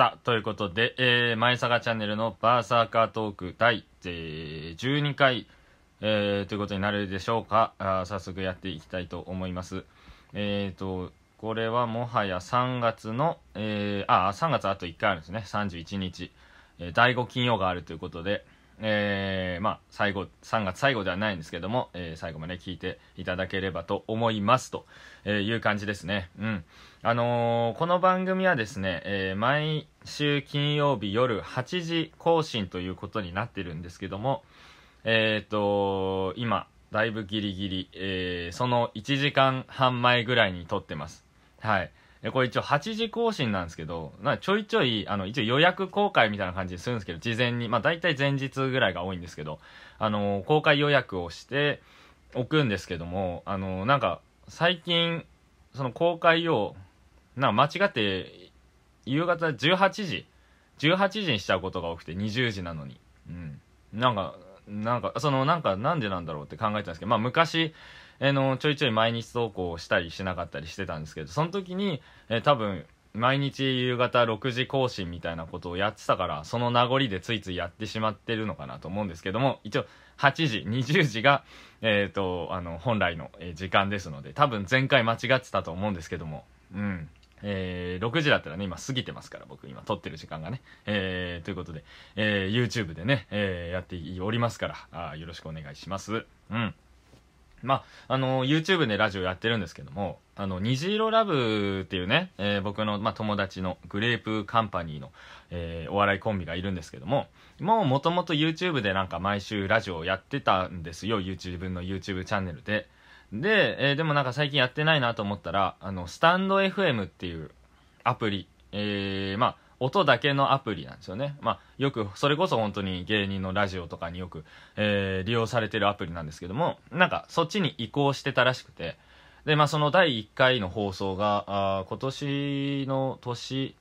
さあ、ということで、えー、前坂チャンネルのバーサーカートーク第、えー、12回、えー、ということになるでしょうか。あ早速やっていきたいと思います。えっ、ー、と、これはもはや3月の、えー、あ、3月あと1回あるんですね。31日。え第5金曜があるということで、えー、まあ、最後、3月最後ではないんですけども、えー、最後まで聞いていただければと思いますという感じですね。うん。あのー、この番組はですね、え毎週金曜日夜8時更新ということになってるんですけども、えっ、ー、と、今、だいぶギリギリ、えー、その1時間半前ぐらいに撮ってます。はい。これ一応8時更新なんですけど、なちょいちょい、あの、一応予約公開みたいな感じにするんですけど、事前に、まあ大体前日ぐらいが多いんですけど、あのー、公開予約をしておくんですけども、あのー、なんか、最近、その公開を、な間違って夕方18時18時にしちゃうことが多くて20時なのにうんなんかなんかそのなんかなんでなんだろうって考えてたんですけどまあ昔えのちょいちょい毎日投稿したりしなかったりしてたんですけどその時に、えー、多分毎日夕方6時更新みたいなことをやってたからその名残でついついやってしまってるのかなと思うんですけども一応8時20時が、えーと、とあの本来の時間ですので多分前回間違ってたと思うんですけどもうんえー、6時だったらね、今過ぎてますから、僕今撮ってる時間がね。えー、ということで、えー、YouTube でね、えー、やっておりますから、あよろしくお願いします。うん。まあ、あの、YouTube でラジオやってるんですけども、あの、虹色ラブっていうね、えー、僕の、まあ、友達のグレープカンパニーの、えー、お笑いコンビがいるんですけども、もうもともと YouTube でなんか毎週ラジオやってたんですよ、YouTube の YouTube チャンネルで。で、えー、でもなんか最近やってないなと思ったら、あの、スタンド FM っていうアプリ、えー、まあ、音だけのアプリなんですよね。まあ、よく、それこそ本当に芸人のラジオとかによく、えー、利用されてるアプリなんですけども、なんか、そっちに移行してたらしくて、で、まあ、その第1回の放送が、あ今年の年、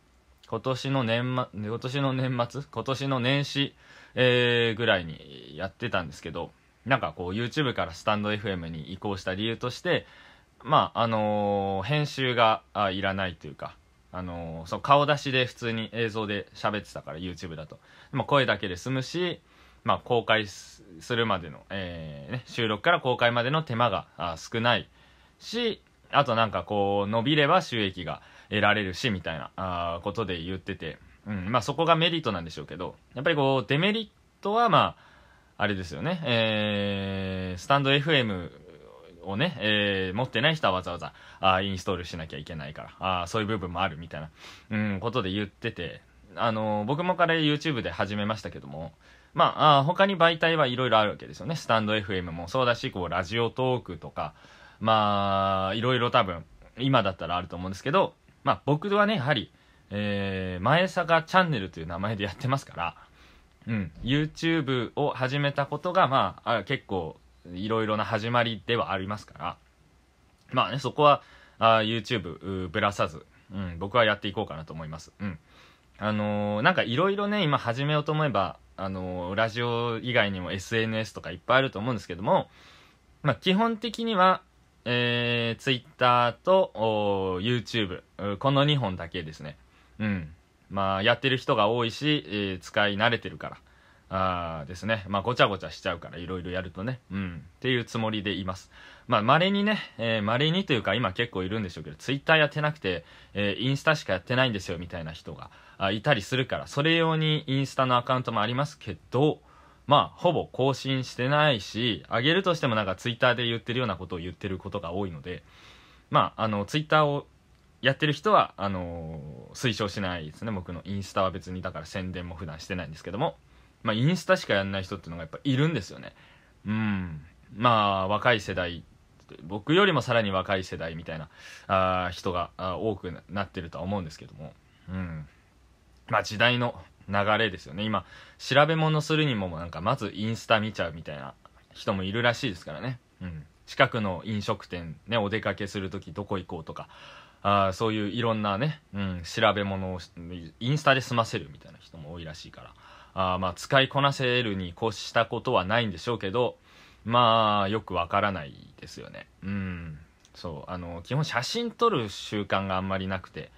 今年の年末、今年の年末今年の年始、えー、ぐらいにやってたんですけど、なんかこう YouTube からスタンド FM に移行した理由としてまああのー、編集があいらないというか、あのー、その顔出しで普通に映像で喋ってたから YouTube だと、まあ、声だけで済むし、まあ、公開するまでの、えーね、収録から公開までの手間があ少ないしあとなんかこう伸びれば収益が得られるしみたいなあことで言ってて、うんまあ、そこがメリットなんでしょうけどやっぱりこうデメリットはまああれですよね、えー、スタンド FM をね、えー、持ってない人はわざわざあインストールしなきゃいけないからあそういう部分もあるみたいな、うん、ことで言ってて、あのー、僕も彼 YouTube で始めましたけどもまあ、あ他に媒体はいろいろあるわけですよねスタンド FM もそうだしこうラジオトークとかまあいろいろ多分今だったらあると思うんですけど、まあ、僕はねやはり、えー、前坂チャンネルという名前でやってますからうん、YouTube を始めたことが、まあ、あ結構、いろいろな始まりではありますから、まあね、そこは、あ YouTube ぶらさず、うん、僕はやっていこうかなと思います。うん。あのー、なんかいろいろね、今始めようと思えば、あのー、ラジオ以外にも SNS とかいっぱいあると思うんですけども、まあ、基本的には、えー、Twitter と YouTube、この2本だけですね。うん。まあ、やってる人が多いし、えー、使い慣れてるから、あですね。まあ、ごちゃごちゃしちゃうから、いろいろやるとね。うん。っていうつもりでいます。まあ、稀にね、えー、稀にというか、今結構いるんでしょうけど、ツイッターやってなくて、えー、インスタしかやってないんですよ、みたいな人が、あいたりするから、それ用にインスタのアカウントもありますけど、まあ、ほぼ更新してないし、あげるとしてもなんかツイッターで言ってるようなことを言ってることが多いので、まあ、あの、ツイッターをやってる人はあのー推奨しないですね僕のインスタは別にだから宣伝も普段してないんですけども、まあ、インスタしかやんない人っていうのがやっぱいるんですよねうんまあ若い世代僕よりもさらに若い世代みたいなあ人が多くなってるとは思うんですけどもうんまあ時代の流れですよね今調べ物するにもなんかまずインスタ見ちゃうみたいな人もいるらしいですからねうん近くの飲食店ねお出かけする時どこ行こうとかあそういういろんなね、うん、調べ物をインスタで済ませるみたいな人も多いらしいからあまあ使いこなせるに越したことはないんでしょうけどまあよくわからないですよねうんそうあの基本写真撮る習慣があんまりなくて、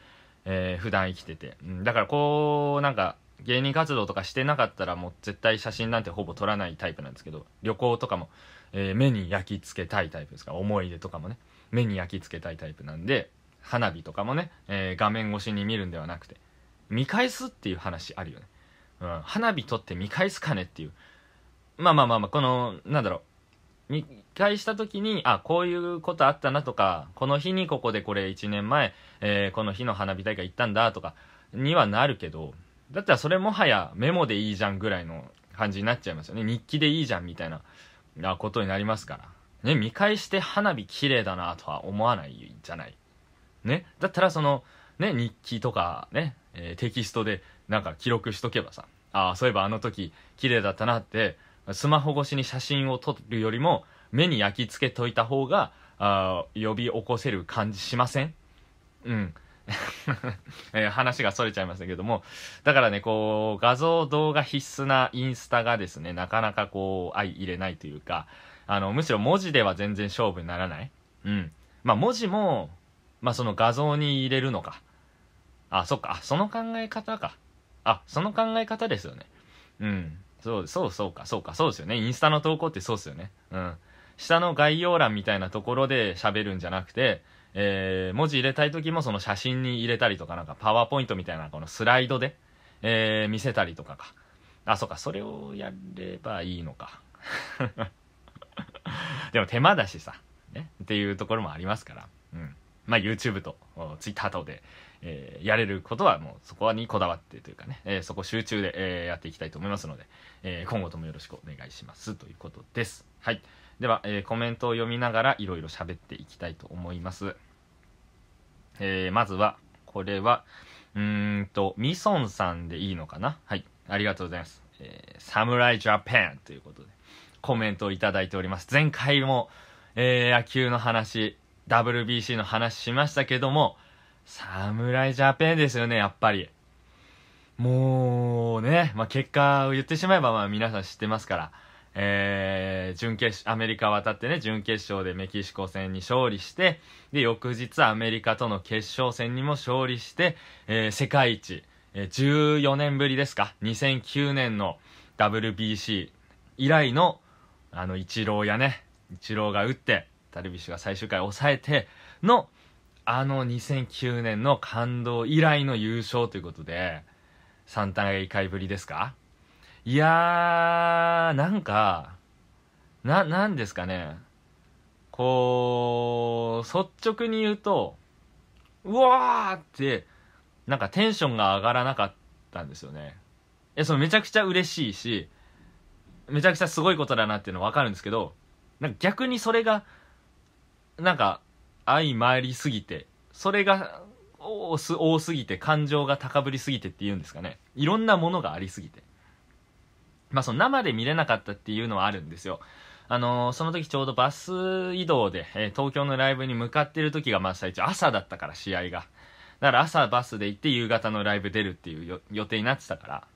えー、普段生きてて、うん、だからこうなんか芸人活動とかしてなかったらもう絶対写真なんてほぼ撮らないタイプなんですけど旅行とかも、えー、目に焼き付けたいタイプですか思い出とかもね目に焼き付けたいタイプなんで花火とかもね、えー、画面越しに見るんではなくて見返すっていう話あるよね、うん、花火撮って見返すかねっていうまあまあまあまあこのなんだろう見返した時にあこういうことあったなとかこの日にここでこれ1年前、えー、この日の花火大会行ったんだとかにはなるけどだったらそれもはやメモでいいじゃんぐらいの感じになっちゃいますよね日記でいいじゃんみたいなことになりますからね見返して花火綺麗だなとは思わないじゃないね、だったらその、ね、日記とかね、えー、テキストでなんか記録しとけばさ、ああ、そういえばあの時綺麗だったなって、スマホ越しに写真を撮るよりも目に焼き付けといた方が、あ呼び起こせる感じしませんうん。えー、話がそれちゃいましたけども、だからね、こう、画像動画必須なインスタがですね、なかなかこう、相入れないというか、あの、むしろ文字では全然勝負にならない。うん。まあ文字も、まあ、その画像に入れるのか。あ、そっか。あ、その考え方か。あ、その考え方ですよね。うん。そう、そう、そうか、そうか、そうですよね。インスタの投稿ってそうですよね。うん。下の概要欄みたいなところで喋るんじゃなくて、えー、文字入れたい時もその写真に入れたりとか、なんかパワーポイントみたいなこのスライドで、えー、見せたりとかか。あ、そうか、それをやればいいのか。でも手間だしさ、ね、っていうところもありますから。まあ、YouTube と Twitter 等で、えー、やれることはもうそこにこだわってというかね、えー、そこ集中で、えー、やっていきたいと思いますので、え今後ともよろしくお願いしますということです。はい。では、えコメントを読みながらいろいろ喋っていきたいと思います。えまずは、これは、うんと、みそんさんでいいのかなはい。ありがとうございます。えイジャパンということで、コメントをいただいております。前回も、え野球の話、WBC の話しましたけども、侍ジャパンですよね、やっぱり。もうね、まあ、結果を言ってしまえば、まあ、皆さん知ってますから、えー、準決アメリカ渡ってね、準決勝でメキシコ戦に勝利して、で、翌日アメリカとの決勝戦にも勝利して、えー、世界一、えー、14年ぶりですか、2009年の WBC 以来の、あの、イチローやね、イチローが打って、ダルビッシュが最終回抑えての、あの2009年の感動以来の優勝ということで、3大会ぶりですかいやー、なんか、な、なんですかね。こう、率直に言うと、うわーって、なんかテンションが上がらなかったんですよね。え、そのめちゃくちゃ嬉しいし、めちゃくちゃすごいことだなっていうの分かるんですけど、なんか逆にそれがなんか相参りすぎてそれが多す多すぎて感情が高ぶりすぎてっていうんですかねいろんなものがありすぎてまあその生で見れなかったっていうのはあるんですよあのー、その時ちょうどバス移動で、えー、東京のライブに向かってる時がまあ最初朝だったから試合がだから朝バスで行って夕方のライブ出るっていう予定になってたからだか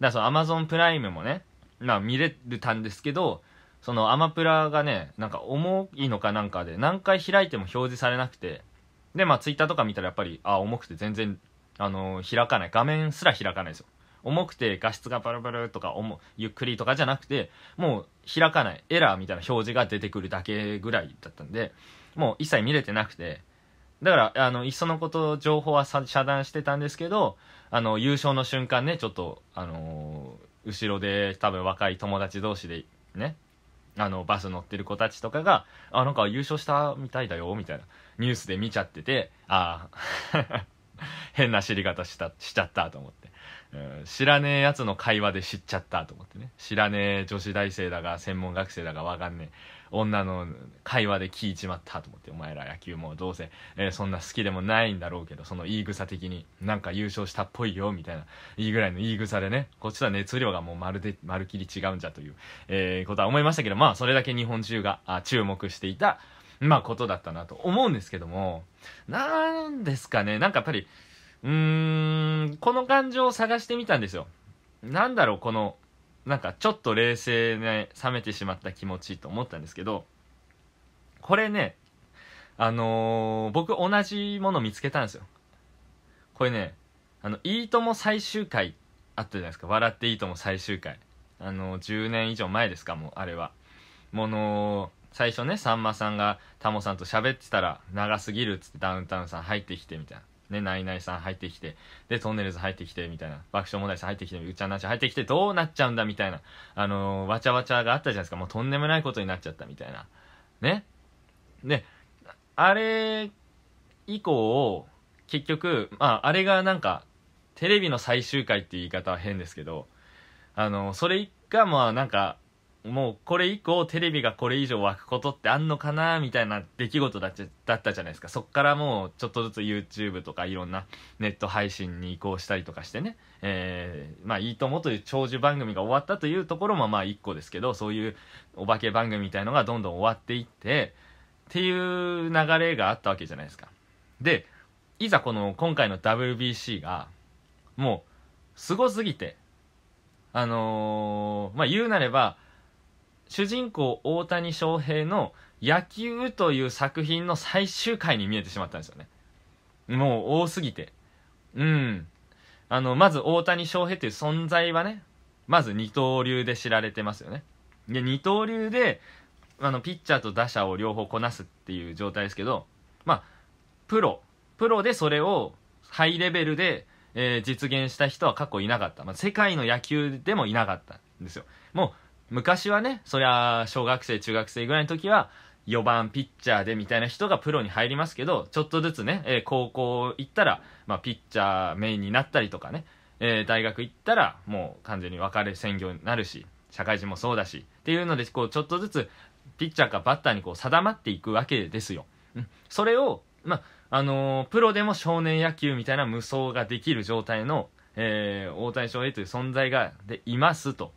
らその Amazon プライムもねまあ見れたんですけどそのアマプラがね、なんか重いのかなんかで、何回開いても表示されなくて、で、まあツイッターとか見たらやっぱり、あ、重くて全然、あのー、開かない。画面すら開かないですよ。重くて画質がバラバラとかゆっくりとかじゃなくて、もう開かない。エラーみたいな表示が出てくるだけぐらいだったんで、もう一切見れてなくて、だから、あの、いっそのこと、情報は遮断してたんですけど、あの、優勝の瞬間ね、ちょっと、あのー、後ろで多分若い友達同士でね、あのバス乗ってる子たちとかが「あなんか優勝したみたいだよ」みたいなニュースで見ちゃっててああ 変な知り方したしちゃったと思って、知らねえやつの会話で知っちゃったと思ってね知らねえ女子大生だが専門学生だがわかんねえ女の会話で聞いちまったと思ってお前ら野球もどうせ、えー、そんな好きでもないんだろうけどその言い草的になんか優勝したっぽいよみたいないいぐらいの言い草でねこっちは熱量がもうまるでまるきり違うんじゃという、えー、ことは思いましたけどまあそれだけ日本中があ注目していたまあことだったなと思うんですけどもなんですかねなんかやっぱりうーんこの感情を探してみたんですよなんだろうこのなんかちょっと冷静ね冷めてしまった気持ちと思ったんですけどこれねあのー、僕同じもの見つけたんですよこれね「あのいいとも」最終回あったじゃないですか「笑っていいとも」最終回あのー、10年以上前ですかもうあれはもの最初ねさんまさんがタモさんと喋ってたら長すぎるっつってダウンタウンさん入ってきてみたいなね、ナイナイさん入ってきて、で、トンネルズ入ってきて、みたいな、爆笑問題さん入ってきて、うっちゃんなっちゃ入ってきて、どうなっちゃうんだ、みたいな、あのー、わちゃわちゃがあったじゃないですか、もうとんでもないことになっちゃった、みたいな。ね。で、あれ以降、結局、まあ、あれがなんか、テレビの最終回っていう言い方は変ですけど、あのー、それが、まあ、なんか、もうこれ以降テレビがこれ以上湧くことってあんのかなみたいな出来事だっだったじゃないですかそっからもうちょっとずつ YouTube とかいろんなネット配信に移行したりとかしてね「えー、まあ、いいとも」という長寿番組が終わったというところもまあ一個ですけどそういうお化け番組みたいのがどんどん終わっていってっていう流れがあったわけじゃないですかでいざこの今回の WBC がもうすごすぎてあのー、まあ言うなれば主人公大谷翔平の「野球」という作品の最終回に見えてしまったんですよねもう多すぎてうんあのまず大谷翔平という存在はねまず二刀流で知られてますよねで二刀流であのピッチャーと打者を両方こなすっていう状態ですけどまあプロプロでそれをハイレベルで、えー、実現した人は過去いなかった、まあ、世界の野球でもいなかったんですよもう昔はね、そりゃ、小学生、中学生ぐらいの時は、4番ピッチャーでみたいな人がプロに入りますけど、ちょっとずつね、えー、高校行ったら、まあ、ピッチャーメインになったりとかね、えー、大学行ったら、もう完全に別れ専業になるし、社会人もそうだし、っていうので、こう、ちょっとずつ、ピッチャーかバッターにこう定まっていくわけですよ。うん、それを、まあ、あのー、プロでも少年野球みたいな無双ができる状態の、えー、大谷翔平という存在がでいますと。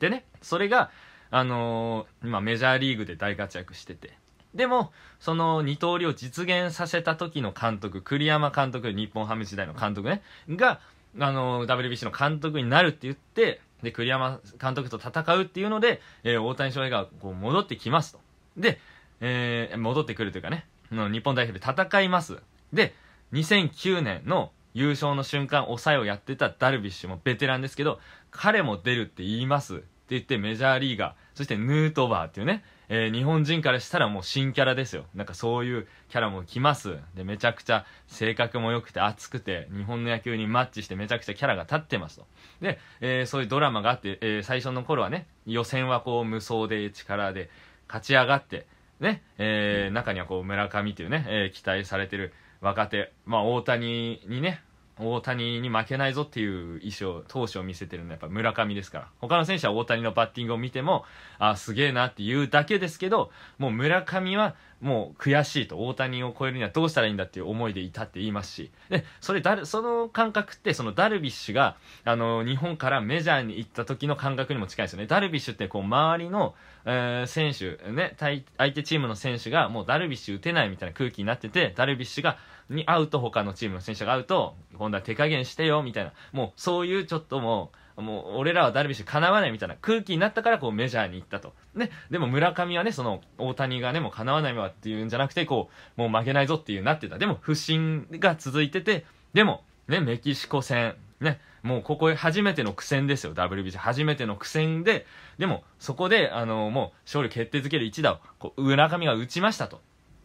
でね、それが、あのー、今メジャーリーグで大活躍してて。でも、その二刀流を実現させた時の監督、栗山監督、日本ハム時代の監督ね、が、あのー、WBC の監督になるって言って、で、栗山監督と戦うっていうので、えー、大谷翔平がこう戻ってきますと。で、えー、戻ってくるというかね、日本代表で戦います。で、2009年の優勝の瞬間抑えをやってたダルビッシュもベテランですけど彼も出るって言いますって言ってメジャーリーガーそしてヌートバーっていうね、えー、日本人からしたらもう新キャラですよなんかそういうキャラも来ますでめちゃくちゃ性格も良くて熱くて日本の野球にマッチしてめちゃくちゃキャラが立ってますとで、えー、そういうドラマがあって、えー、最初の頃はね予選はこう無双で力で勝ち上がってね、えー、中にはこう村上っていうね、え期待されてる若手、まあ、大谷にね大谷に負けないぞっていう意思を投手を見せてるのはやっぱ村上ですから他の選手は大谷のバッティングを見てもあすげえなっていうだけですけどもう村上はもう悔しいと大谷を超えるにはどうしたらいいんだっていう思いでいたって言いますしでそれだその感覚ってそのダルビッシュがあの日本からメジャーに行った時の感覚にも近いですよねダルビッシュってこう周りの、えー、選手、ね、対相手チームの選手がもうダルビッシュ打てないみたいな空気になっててダルビッシュがに会うと他のチームの選手が会うと今度は手加減してよみたいなもうそういうちょっともうもう俺らはダルビッシュかなわないみたいな空気になったからこうメジャーに行ったと。ね、でも村上はね、その大谷がね、もう叶わないわっていうんじゃなくて、こう、もう負けないぞっていうなってた。でも不振が続いてて、でも、ね、メキシコ戦、ね、もうここ初めての苦戦ですよ、WBC。初めての苦戦で、でもそこで、あの、もう勝利決定づける一打を、こう、村上が打ちましたと。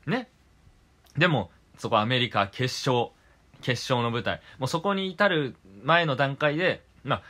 ね。でも、そこアメリカ決勝、決勝の舞台。もうそこに至る前の段階で、まあ、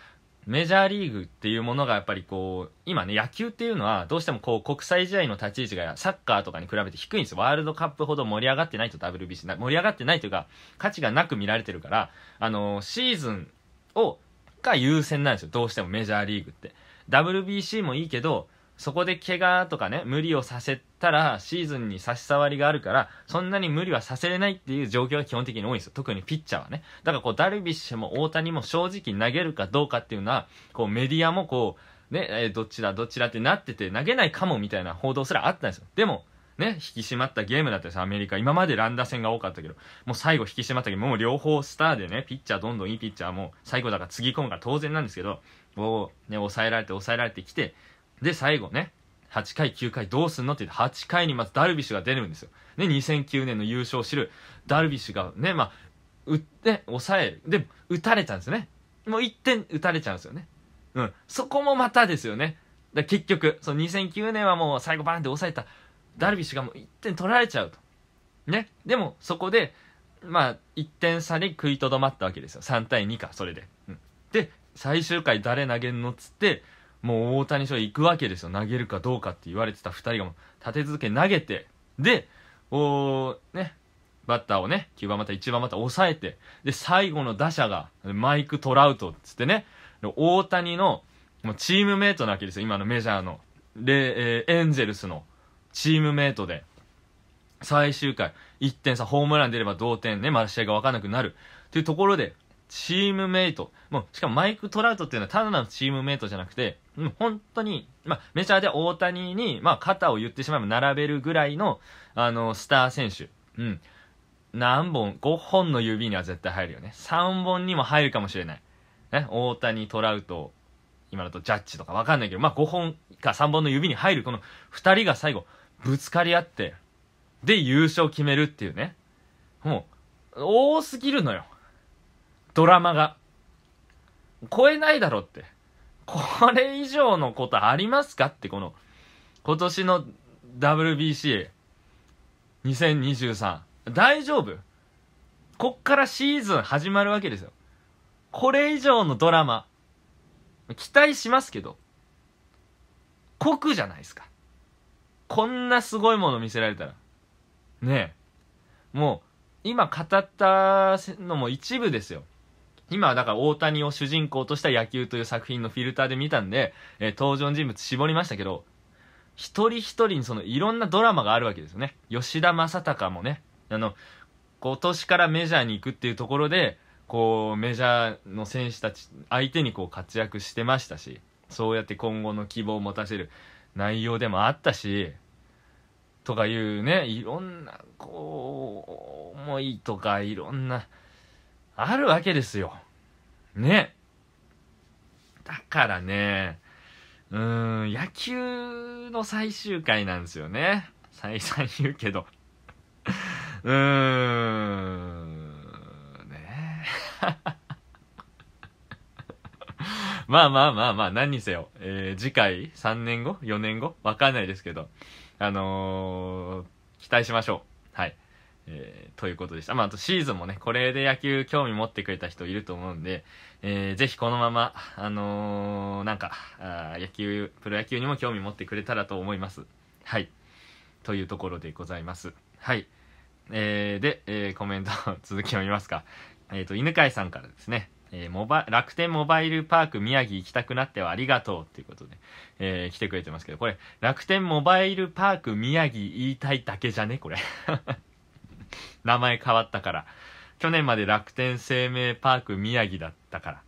メジャーリーグっていうものがやっぱりこう、今ね、野球っていうのはどうしてもこう国際試合の立ち位置がサッカーとかに比べて低いんですよ。ワールドカップほど盛り上がってないと WBC、盛り上がってないというか価値がなく見られてるから、あのー、シーズンを、が優先なんですよ。どうしてもメジャーリーグって。WBC もいいけど、そこで怪我とかね、無理をさせたら、シーズンに差し障りがあるから、そんなに無理はさせれないっていう状況が基本的に多いんですよ。特にピッチャーはね。だからこう、ダルビッシュも大谷も正直投げるかどうかっていうのは、こう、メディアもこう、ね、えどっちだ、どっちだってなってて、投げないかもみたいな報道すらあったんですよ。でも、ね、引き締まったゲームだったですアメリカ。今まで乱打戦が多かったけど、もう最後引き締まったけど、もう両方スターでね、ピッチャーどんどんいいピッチャーも最後だからつぎ込むから当然なんですけど、もうね、抑えられて抑えられてきて、で、最後ね、8回、9回どうすんのって言って、8回にまずダルビッシュが出るんですよ。ね、2009年の優勝を知るダルビッシュがね、まあ、打って、抑える。で、打たれちゃうんですよね。もう1点打たれちゃうんですよね。うん。そこもまたですよね。だ結局、その2009年はもう最後バーンって抑えたダルビッシュがもう1点取られちゃうと。ね。でも、そこで、まあ、1点差で食いとどまったわけですよ。3対2か、それで。うん、で、最終回誰投げんのっつって、もう大谷翔平行くわけですよ投げるかどうかって言われてた2人がもう立て続け投げてでおねバッターをね9番また1番また抑えてで最後の打者がマイク・トラウトっつってね大谷のもうチームメイトなわけですよ今のメジャーので、えー、エンゼルスのチームメイトで最終回1点差ホームラン出れば同点ねまだ試合が分からなくなるというところでチームメイトもうしかもマイク・トラウトっていうのはただのチームメイトじゃなくてうん、本当に、まあ、メジャーで大谷に、まあ、肩を言ってしまえば並べるぐらいの、あの、スター選手。うん。何本 ?5 本の指には絶対入るよね。3本にも入るかもしれない。ね、大谷、トラウト、今だとジャッジとかわかんないけど、まあ、5本か3本の指に入るこの2人が最後、ぶつかり合って、で、優勝決めるっていうね。もう、多すぎるのよ。ドラマが。超えないだろって。これ以上のことありますかって、この、今年の WBC2023。大丈夫こっからシーズン始まるわけですよ。これ以上のドラマ、期待しますけど、酷じゃないですか。こんなすごいもの見せられたら。ねえ。もう、今語ったのも一部ですよ。今はだから大谷を主人公とした野球という作品のフィルターで見たんで、えー、登場人物絞りましたけど、一人一人にそのいろんなドラマがあるわけですよね。吉田正尚もね、あの、今年からメジャーに行くっていうところで、こう、メジャーの選手たち、相手にこう活躍してましたし、そうやって今後の希望を持たせる内容でもあったし、とかいうね、いろんな、こう、思いとか、いろんな、あるわけですよ。ね。だからね、うーん、野球の最終回なんですよね。再三言うけど。うーん、ね まあまあまあまあ、何にせよ。えー、次回、3年後 ?4 年後わかんないですけど。あのー、期待しましょう。えー、ということでした。まあ、あとシーズンもね、これで野球興味持ってくれた人いると思うんで、えー、ぜひこのまま、あのー、なんか、あ野球、プロ野球にも興味持ってくれたらと思います。はい。というところでございます。はい。えー、で、えー、コメント続きを見ますか。えっ、ー、と、犬飼さんからですね。えー、モバ楽天モバイルパーク宮城行きたくなってはありがとうっていうことで、えー、来てくれてますけど、これ、楽天モバイルパーク宮城言いたいだけじゃねこれ名前変わったから。去年まで楽天生命パーク宮城だったから。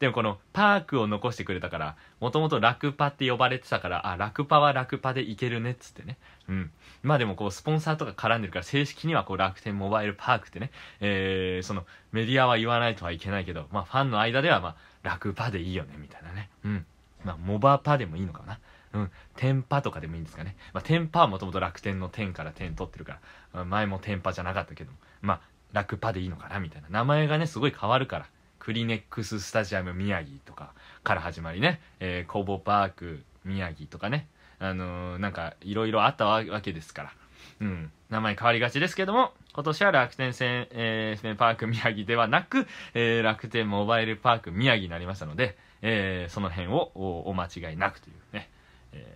でもこのパークを残してくれたから、もともと楽パって呼ばれてたから、あ、楽パは楽パでいけるねっつってね。うん。まあでもこう、スポンサーとか絡んでるから、正式にはこう、楽天モバイルパークってね、えー、その、メディアは言わないとはいけないけど、まあファンの間ではまあ、楽パでいいよね、みたいなね。うん。まあ、モバパでもいいのかな。うん。テンパとかでもいいんですかね。まあ、天パはもともと楽天の天から点取ってるから、前もテンパじゃなかったけどまあラクパでいいのかなみたいな名前がねすごい変わるからクリネックススタジアム宮城とかから始まりね、えー、工房パーク宮城とかねあのー、なんかいろいろあったわけですからうん、名前変わりがちですけども、今年は楽天戦、えー、パーク宮城ではなく、えー、楽天モバイルパーク宮城になりましたので、えー、その辺をお間違いなくというね、え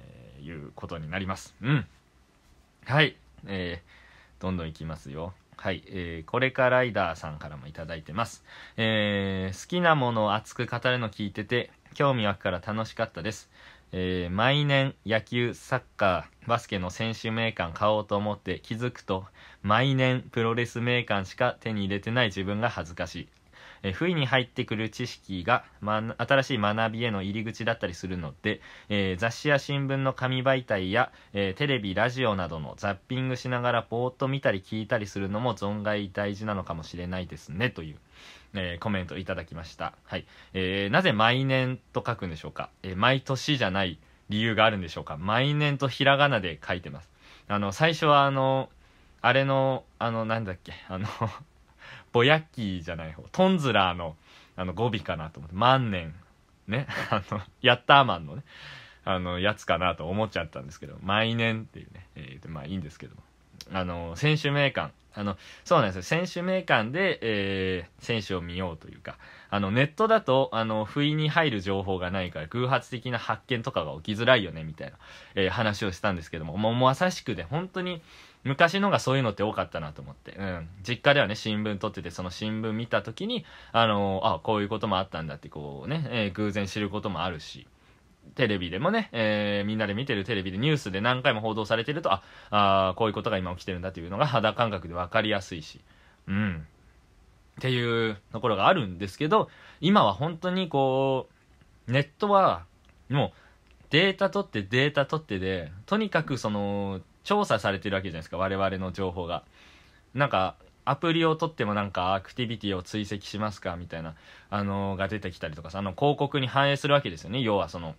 ー、いうことになります。うん。はい。えーどんどんいきますよ。はい、えー、これかライダーさんからも頂いてます。えー、好きなものを熱く語るの聞いてて、興味湧くから楽しかったです。えー、毎年野球、サッカー、バスケの選手名鑑買おうと思って気づくと、毎年プロレス名鑑しか手に入れてない自分が恥ずかしい。え不意に入ってくる知識が、ま、新しい学びへの入り口だったりするので、えー、雑誌や新聞の紙媒体や、えー、テレビラジオなどのザッピングしながらぼーっと見たり聞いたりするのも存外大事なのかもしれないですねという、えー、コメントいただきました、はいえー、なぜ毎年と書くんでしょうか、え毎年じゃない理由があるんでしょうか毎年とひらがなで書いてますあの最初はあのあれのあのなんだっけあのぼやッきーじゃない方、トンズラーの、あの、語尾かなと思って、万年、ね、あの、ヤッターマンのね、あの、やつかなと思っちゃったんですけど、毎年っていうね、えー、まあいいんですけども。あの、選手名鑑。あの、そうなんですよ。選手名鑑で、えー、選手を見ようというか、あの、ネットだと、あの、不意に入る情報がないから、偶発的な発見とかが起きづらいよね、みたいな、えー、話をしたんですけども、もうまさしくね、本当に、昔のがそういうのって多かったなと思って、うん、実家ではね新聞撮っててその新聞見た時にあのあこういうこともあったんだってこうね、えー、偶然知ることもあるしテレビでもね、えー、みんなで見てるテレビでニュースで何回も報道されてるとああこういうことが今起きてるんだっていうのが 肌感覚で分かりやすいしうんっていうところがあるんですけど今は本当にこうネットはもうデータ取ってデータ取ってでとにかくその調査されてるわけじゃないですか我々の情報がなんかアプリを取ってもなんかアクティビティを追跡しますかみたいなあのー、が出てきたりとかさあの広告に反映するわけですよね要はその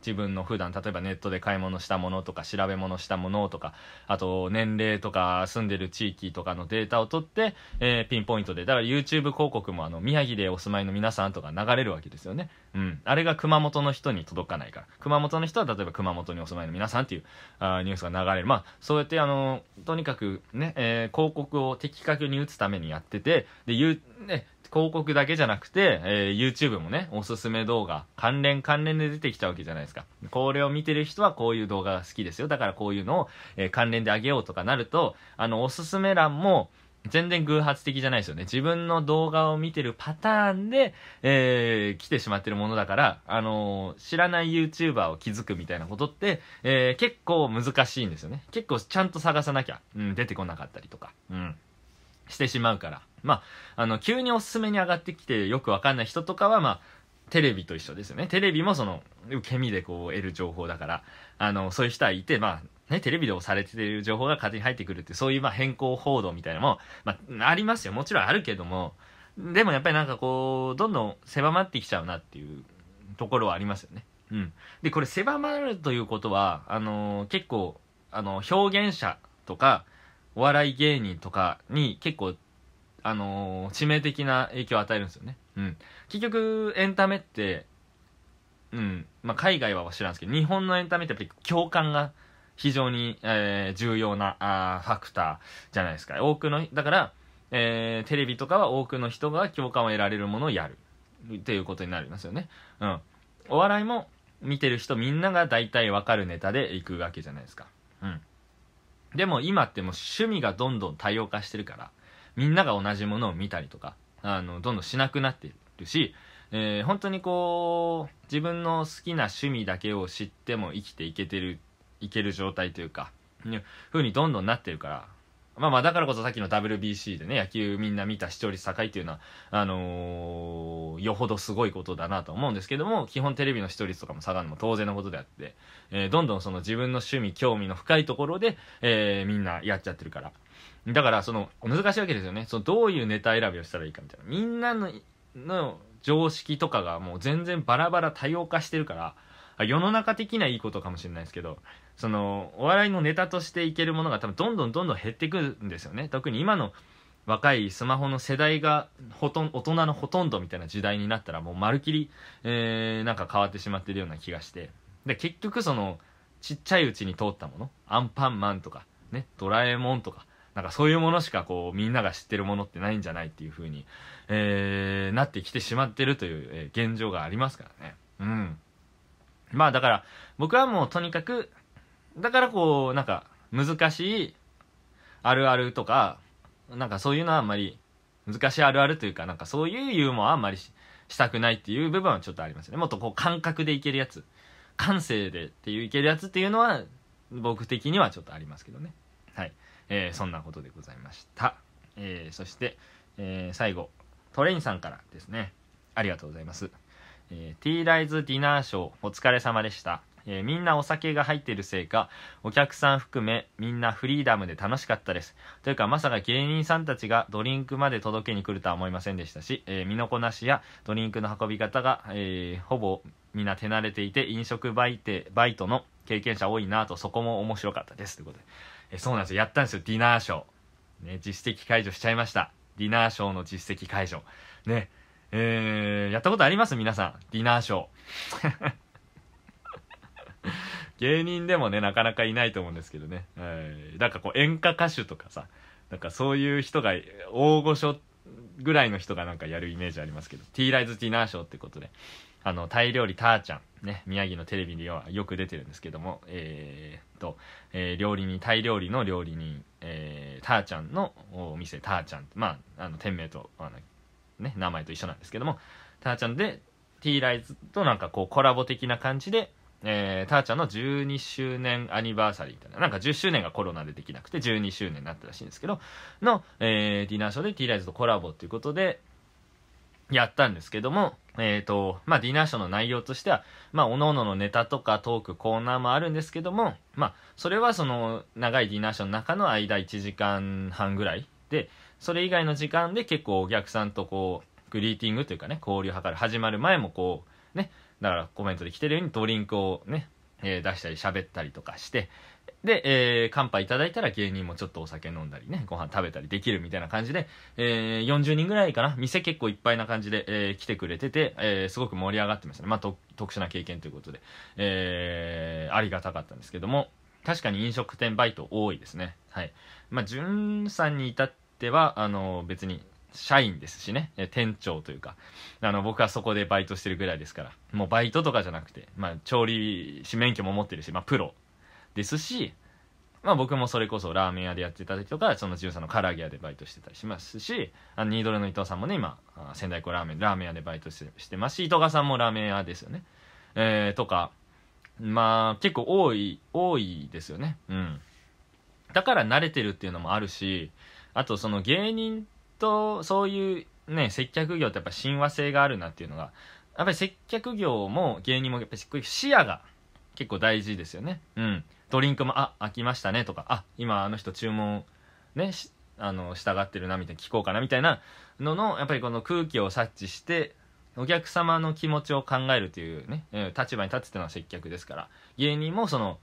自分の普段例えばネットで買い物したものとか調べ物したものとかあと年齢とか住んでる地域とかのデータを取って、えー、ピンポイントでだから YouTube 広告もあの宮城でお住まいの皆さんとか流れるわけですよね、うん、あれが熊本の人に届かないから熊本の人は例えば熊本にお住まいの皆さんっていうあニュースが流れるまあそうやってあのとにかくね、えー、広告を的確に打つためにやっててで、ね、広告だけじゃなくて、えー、YouTube もね、おすすめ動画、関連関連で出てきたわけじゃないですか。これを見てる人はこういう動画が好きですよ。だからこういうのを、えー、関連であげようとかなると、あの、おすすめ欄も、全然偶発的じゃないですよね。自分の動画を見てるパターンで、えー、来てしまってるものだから、あのー、知らない YouTuber を気づくみたいなことって、えー、結構難しいんですよね。結構ちゃんと探さなきゃ、うん、出てこなかったりとか、うん、してしまうから。まあ、あの、急におすすめに上がってきてよくわかんない人とかは、まあ、テレビと一緒ですよね。テレビもその、受け身でこう得る情報だから、あの、そういう人はいて、まあ、ね、テレビで押されてる情報が勝手に入ってくるって、そういうまあ変更報道みたいなのも、まあ、ありますよ。もちろんあるけども、でもやっぱりなんかこう、どんどん狭まってきちゃうなっていうところはありますよね。うん。で、これ狭まるということは、あのー、結構、あの、表現者とか、お笑い芸人とかに結構あのー、致命的な影響を与えるんですよね。うん。結局、エンタメって、うん、まあ、海外は知らんですけど、日本のエンタメってやっぱり共感が非常に、えー、重要なあファクターじゃないですか。多くの、だから、えー、テレビとかは多くの人が共感を得られるものをやる。っていうことになりますよね。うん。お笑いも見てる人みんなが大体わかるネタでいくわけじゃないですか。うん。でも今ってもう趣味がどんどん多様化してるから、みんなが同じものを見たりとかあのどんどんしなくなってるし、えー、本当にこう自分の好きな趣味だけを知っても生きていけてるいける状態というかふうにどんどんなってるからまあまあ、だからこそさっきの WBC でね、野球みんな見た視聴率高いっていうのは、あのー、よほどすごいことだなと思うんですけども、基本テレビの視聴率とかも下がるのも当然のことであって、えー、どんどんその自分の趣味、興味の深いところで、えー、みんなやっちゃってるから。だから、その、難しいわけですよね。その、どういうネタ選びをしたらいいかみたいな。みんなの、の常識とかがもう全然バラバラ多様化してるから、世の中的にはいいことかもしれないですけど、そのお笑いのネタとしていけるものが多分どんどんどんどん減ってくるんですよね特に今の若いスマホの世代がほとん大人のほとんどみたいな時代になったらもうまるきり、えー、なんか変わってしまってるような気がしてで結局そのちっちゃいうちに通ったものアンパンマンとか、ね、ドラえもんとかなんかそういうものしかこうみんなが知ってるものってないんじゃないっていう風に、えー、なってきてしまってるという、え現状がありますからね。うん。まあだから僕はもうとにかくだからこう、なんか、難しいあるあるとか、なんかそういうのはあんまり、難しいあるあるというか、なんかそういうユーモアはあんまりしたくないっていう部分はちょっとありますね。もっとこう感覚でいけるやつ、感性でっていういけるやつっていうのは、僕的にはちょっとありますけどね。はい。えー、そんなことでございました。えー、そして、えー、最後、トレインさんからですね。ありがとうございます。えー、T ライズディナーショー、お疲れ様でした。えー、みんなお酒が入っているせいか、お客さん含めみんなフリーダムで楽しかったです。というか、まさか芸人さんたちがドリンクまで届けに来るとは思いませんでしたし、えー、身のこなしやドリンクの運び方が、えー、ほぼみんな手慣れていて、飲食売店、バイトの経験者多いなと、そこも面白かったです。ということで。えそうなんですよ。やったんですよ。ディナーショー。ね、実績解除しちゃいました。ディナーショーの実績解除。ね。えー、やったことあります皆さん。ディナーショー。芸人でもねなかなかいないと思うんですけどね、えー、なんかこう演歌歌手とかさなんかそういう人が大御所ぐらいの人がなんかやるイメージありますけど T ライズティナーショーってことであのタイ料理ターちゃんね宮城のテレビではよく出てるんですけどもえー、っと、えー、料理人タイ料理の料理人、えー、ターちゃんのお店ターちゃんまああの店名とあの、ね、名前と一緒なんですけどもターちゃんで T ライズとなんかこうコラボ的な感じでえー、たーちゃんの12周年アニバーサリーみたいな、なんか10周年がコロナでできなくて12周年になったらしいんですけど、の、えー、ディナーショーで T ライズとコラボっていうことで、やったんですけども、えっ、ー、と、まあ、ディナーショーの内容としては、まあ、各々のネタとかトーク、コーナーもあるんですけども、まあ、それはその、長いディナーショーの中の間1時間半ぐらいで、それ以外の時間で結構お客さんとこう、グリーティングというかね、交流を図る。始まる前もこう、ね、だからコメントで来てるようにドリンクをね、えー、出したり喋ったりとかして、で、えー、乾杯いただいたら芸人もちょっとお酒飲んだりね、ご飯食べたりできるみたいな感じで、えー、40人ぐらいかな、店結構いっぱいな感じで、えー、来てくれてて、えー、すごく盛り上がってましたね。まあ、特殊な経験ということで、えー、ありがたかったんですけども、確かに飲食店バイト多いですね。はい。まあ、じゅんさんに至っては、あの、別に、社員ですしね、え店長というか、あの、僕はそこでバイトしてるぐらいですから、もうバイトとかじゃなくて、まあ、調理師免許も持ってるし、まあ、プロですし、まあ、僕もそれこそラーメン屋でやってた時とか、その13さんの唐揚げ屋でバイトしてたりしますし、あのニードルの伊藤さんもね、今、仙台港ラーメン、ラーメン屋でバイトしてますし、伊藤川さんもラーメン屋ですよね。えー、とか、まあ、結構多い、多いですよね。うん。だから慣れてるっていうのもあるし、あとその芸人とそういうね接客業ってやっぱ親和性があるなっていうのがやっぱり接客業も芸人もやっぱり視野が結構大事ですよねうんドリンクも「あ開きましたね」とか「あ今あの人注文ねあの従ってるな」みたいな聞こうかなみたいなののやっぱりこの空気を察知してお客様の気持ちを考えるというね、立場に立つっていうのは接客ですから芸人もその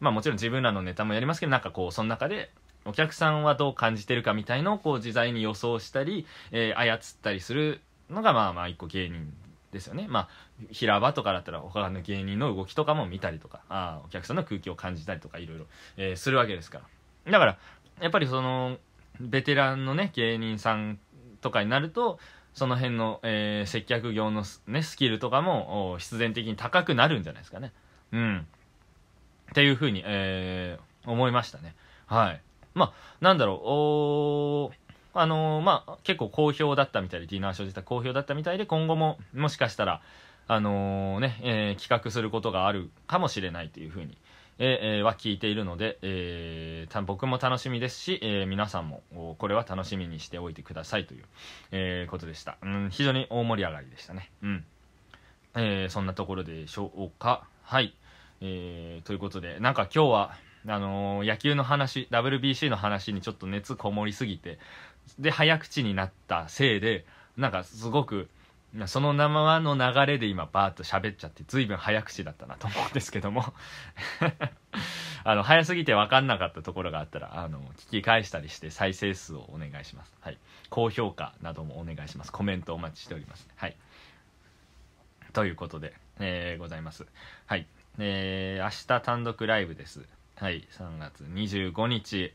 まあもちろん自分らのネタもやりますけどなんかこうその中でお客さんはどう感じてるかみたいのをこう自在に予想したり、えー、操ったりするのがまあまあ一個芸人ですよね。まあ、平場とかだったら他の芸人の動きとかも見たりとか、あお客さんの空気を感じたりとかいろいろ、えするわけですから。だから、やっぱりその、ベテランのね、芸人さんとかになると、その辺の、えー、接客業のね、スキルとかも必然的に高くなるんじゃないですかね。うん。っていうふうに、えー、思いましたね。はい。まあ、なんだろう、あのー、まあ、結構好評だったみたいで、ディナーショー自体好評だったみたいで、今後ももしかしたら、あのー、ね、えー、企画することがあるかもしれないというふうに、えー、は聞いているので、えー、僕も楽しみですし、えー、皆さんもこれは楽しみにしておいてくださいという、えー、ことでした、うん。非常に大盛り上がりでしたね。うんえー、そんなところでしょうか。はい。えー、ということで、なんか今日は、あのー、野球の話 WBC の話にちょっと熱こもりすぎてで早口になったせいでなんかすごくその生の流れで今バーッと喋っちゃって随分早口だったなと思うんですけども あの早すぎて分かんなかったところがあったらあの聞き返したりして再生数をお願いします、はい、高評価などもお願いしますコメントお待ちしております、はい、ということで、えー、ございますはいえー、明日単独ライブですはい3月25日、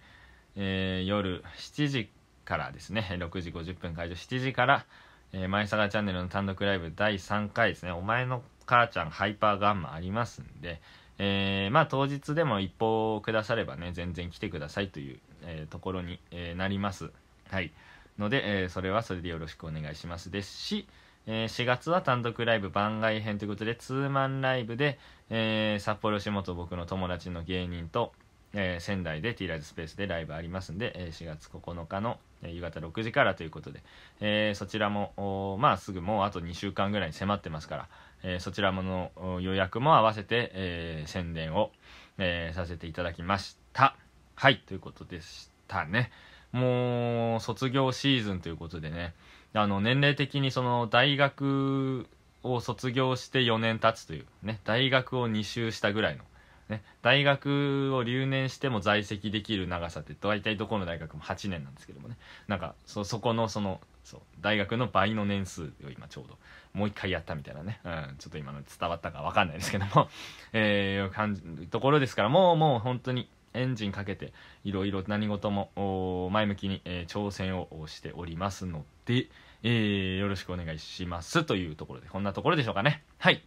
えー、夜7時からですね6時50分会場7時から「えー、マイサガチャンネル」の単独ライブ第3回ですね「お前の母ちゃんハイパーガンマ」ありますんで、えー、まあ当日でも一報を下さればね全然来てくださいという、えー、ところに、えー、なりますはいので、えー、それはそれでよろしくお願いしますですしえー、4月は単独ライブ番外編ということで、ツーマンライブで、えー、札幌吉本僕の友達の芸人と、えー、仙台で T ライズスペースでライブありますんで、え4月9日の夕方6時からということで、えそちらも、まあすぐもうあと2週間ぐらいに迫ってますから、えそちらもの予約も合わせて、え宣伝を、えさせていただきました。はい、ということでしたね。もう卒業シーズンということでね、あの年齢的にその大学を卒業して4年経つというね大学を2周したぐらいの、ね、大学を留年しても在籍できる長さって大体どこの大学も8年なんですけどもねなんかそそこのそのそう大学の倍の年数を今ちょうどもう一回やったみたいなね、うん、ちょっと今の伝わったか分かんないですけども えー、感じるところですからもうもう本当にエンジンかけていろいろ何事も前向きに、え挑戦をしておりますので。えー、よろしくお願いしますというところで、こんなところでしょうかね。はい。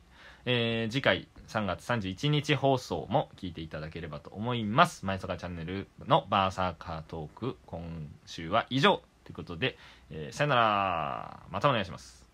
えー、次回3月31日放送も聞いていただければと思います。前坂チャンネルのバーサーカートーク、今週は以上ということで、えー、さよなら。またお願いします。